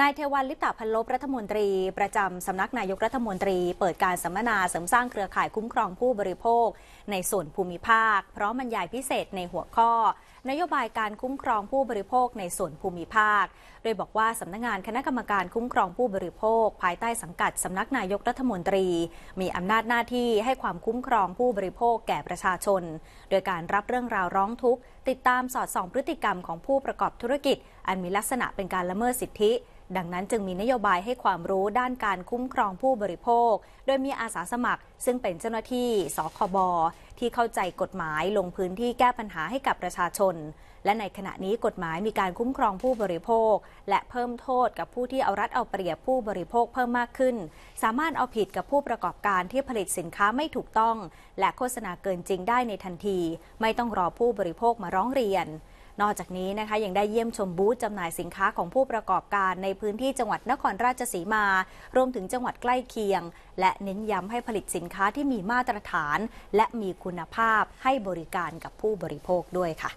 นายเทวันลิปตาพันลบรัฐมนตรี ประจำสำนักนายกรัฐมนตรีเปิดการสัมมนาเสริมสร้างเครือข่ายคุ้มครองผู้บริโภคในส่วนภูมิภาคพร้อมบรรยายพิเศษในหัวข้อ นโยบายการคุ้มครองผู้บริโภคในส่วนภูมิภาค โดยบอกว่าสำนักงานคณะกรรมการคุ้มครองผู้บริโภค ภายใต้สังกัดสำนักนายกรัฐมนตรี มีอำนาจหน้าที่ให้ความคุ้มครองผู้บริโภคแก่ประชาชน โดยการรับเรื่องราวร้องทุกข์ติดตามสอดส่องพฤติกรรมของผู้ประกอบธุรกิจอันมีลักษณะเป็นการละเมิดสิทธิ ดังนั้นจึงมีนโยบายให้ความรู้ด้านการคุ้มครองผู้บริโภค โดยมีอาสาสมัคร ซึ่งเป็นเจ้าหน้าที่สคบที่เข้าใจกฎหมายลงพื้นที่แก้ปัญหาให้กับประชาชน และในขณะนี้กฎหมายมีการคุ้มครองผู้บริโภค และเพิ่มโทษกับผู้ที่เอารัดเอาเปรียบผู้บริโภคเพิ่มมากขึ้น สามารถเอาผิดกับผู้ประกอบการที่ผลิตสินค้าไม่ถูกต้อง และโฆษณาเกินจริงได้ในทันที ไม่ต้องรอผู้บริโภคมาร้องเรียนนอกจากนี้นะคะยังได้เยี่ยมชมบูธจำหน่ายสินค้าของผู้ประกอบการในพื้นที่จังหวัดนครราชสีมา รวมถึงจังหวัดใกล้เคียง และเน้นย้ำให้ผลิตสินค้าที่มีมาตรฐาน และมีคุณภาพให้บริการกับผู้บริโภคด้วยค่ะ